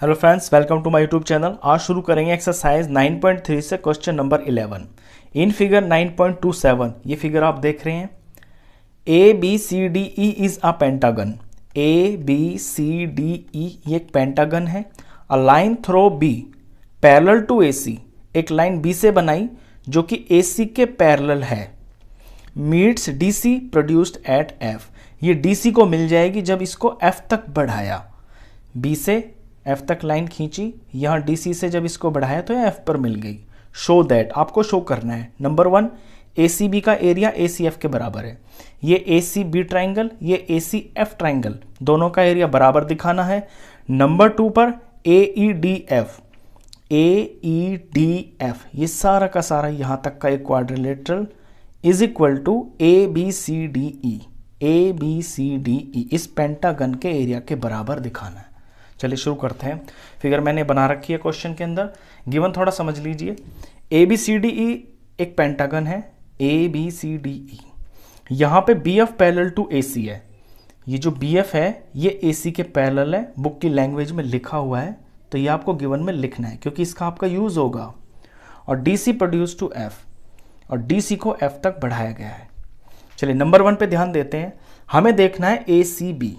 hello friends welcome to my YouTube channel आज शुरू करेंगे एक्सरसाइज 9.3 से क्वेश्चन नंबर 11 इन फिगर 9.27 ये फिगर आप देख रहे हैं A B C D E is a pentagon A B C D E ये एक पेंटागन है a line through B parallel to A C एक लाइन बी से बनाई जो कि ए सी के पैरल है meets D C produced at F ये डी सी को मिल जाएगी जब इसको एफ तक बढ़ाया बी से एफ तक लाइन खींची यहाँ डी सी से जब इसको बढ़ाया तो एफ पर मिल गई शो दैट आपको शो करना है number one A C B का एरिया ए सी एफ के बराबर है ये ए सी बी ट्राइंगल ये ए सी एफ ट्राइंगल दोनों का एरिया बराबर दिखाना है नंबर टू पर A E D F A E D F ये सारा का सारा यहाँ तक का एक quadrilateral is equal to A B C D E A B C D E इस पेंटागन के एरिया के बराबर दिखाना है चलिए शुरू करते हैं फिगर मैंने बना रखी है क्वेश्चन के अंदर गिवन थोड़ा समझ लीजिए ए बी सी डी ई एक पेंटागन है ए बी सी डी ई यहाँ पे B F parallel to A C है ये जो बी एफ है ये ए सी के पैरल है बुक की लैंग्वेज में लिखा हुआ है तो ये आपको गिवन में लिखना है क्योंकि इसका आपका यूज़ होगा और D C produce to F और डी सी को एफ तक बढ़ाया गया है चलिए नंबर वन पे ध्यान देते हैं हमें देखना है A C B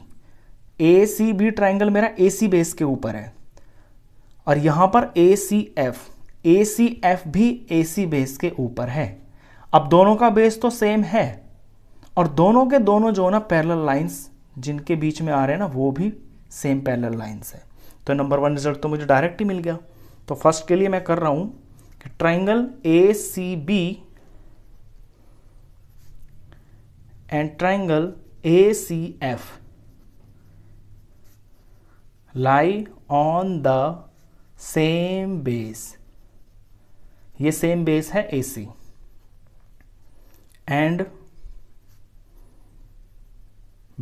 A C B triangle मेरा ए सी बेस के ऊपर है और यहां पर ए C F A C F भी ए सी बेस के ऊपर है अब दोनों का बेस तो सेम है और दोनों के दोनों जो ना पैरेलल लाइंस जिनके बीच में आ रहे हैं ना वो भी सेम पैरेलल लाइंस है तो नंबर वन रिजल्ट तो मुझे डायरेक्ट ही मिल गया तो फर्स्ट के लिए मैं कर रहा हूं कि triangle A C B and triangle A C F lie on the same base ये सेम बेस है A C and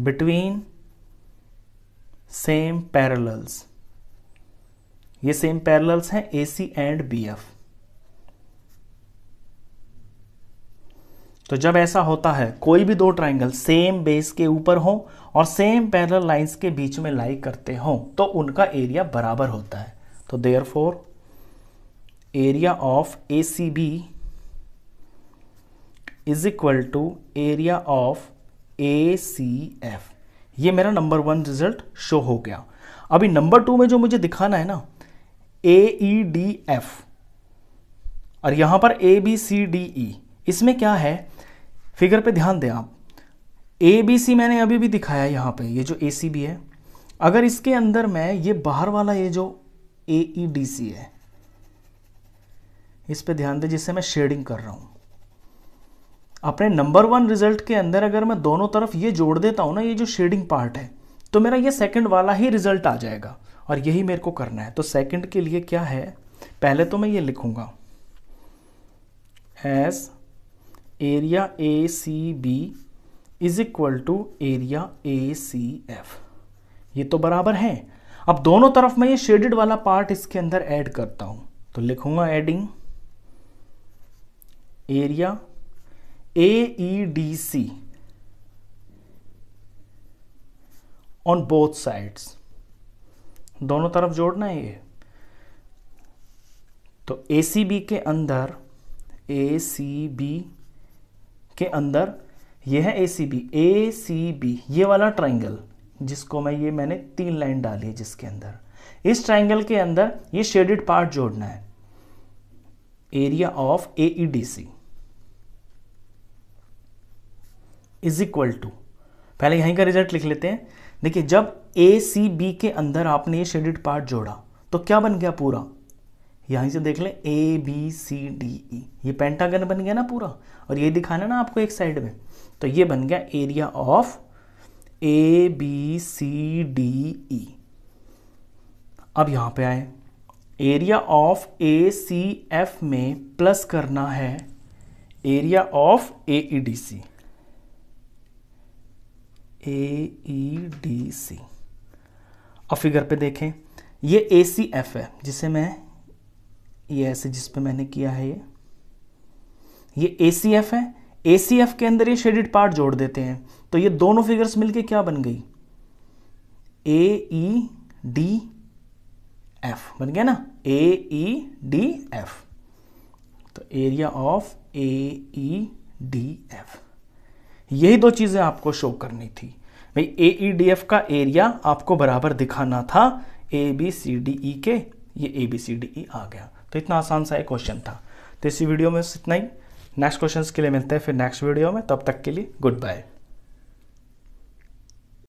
between same parallels ये सेम पैरेलल्स हैं A C and B F तो जब ऐसा होता है कोई भी दो ट्राइंगल सेम बेस के ऊपर हो और सेम पैरल लाइंस के बीच में लाई करते हो तो उनका एरिया बराबर होता है तो therefore area of A C B is equal to area of A C F ये मेरा नंबर वन रिजल्ट शो हो गया अभी नंबर टू में जो मुझे दिखाना है ना ए ई डी एफ और यहां पर ए बी सी डी ई इसमें क्या है फिगर पे ध्यान दें आप ए बी सी मैंने अभी भी दिखाया यहाँ पे ये जो ए सी बी है अगर इसके अंदर मैं ये बाहर वाला ये जो ए ई डी सी है इस पे ध्यान दें जिससे मैं शेडिंग कर रहा हूँ अपने नंबर वन रिजल्ट के अंदर अगर मैं दोनों तरफ ये जोड़ देता हूँ ना ये जो शेडिंग पार्ट है तो मेरा ये सेकंड वाला ही रिजल्ट आ जाएगा और यही मेरे को करना है तो सेकंड के लिए क्या है पहले तो मैं ये लिखूंगा as area A C B is equal to area A C F ये तो बराबर है अब दोनों तरफ मैं ये शेडेड वाला पार्ट इसके अंदर ऐड करता हूं तो लिखूंगा adding area A E D C on both sides दोनों तरफ जोड़ना है ये तो ए सी बी के अंदर ए सी बी के अंदर यह है A C B A C B ये वाला ट्राइंगल जिसको मैं ये मैंने तीन लाइन डाली है जिसके अंदर इस ट्राइंगल के अंदर ये शेडेड पार्ट जोड़ना है area of A E D C is equal to पहले यहीं का रिजल्ट लिख लेते हैं देखिए जब ए सी बी के अंदर आपने ये शेडेड पार्ट जोड़ा तो क्या बन गया पूरा यहीं से देख लें ए बी सी डी ई ये पेंटागन बन गया ना पूरा और ये दिखाना ना आपको एक साइड में तो ये बन गया area of A B C D E अब यहाँ पे आए area of A C F में प्लस करना है area of A E D C A E D C और फिगर पे देखें ये ए सी एफ है जिसे मैं ये ऐसे जिस पे मैंने किया है ये ये ए सी एफ है ए सी एफ के अंदर ये शेडेड पार्ट जोड़ देते हैं तो ये दोनों फिगर्स मिलके क्या बन गई ए ई डी एफ बन गया ना ए ई डी एफ तो area of A E D F यही दो चीज़ें आपको शो करनी थी भाई ए ई डी एफ का एरिया आपको बराबर दिखाना था ए बी सी डी ई के ये ए बी सी डी ई आ गया तो इतना आसान सा एक क्वेश्चन था तो इसी वीडियो में इतना ही नेक्स्ट क्वेश्चन के लिए मिलते हैं फिर नेक्स्ट वीडियो में तब तक के लिए गुड बाय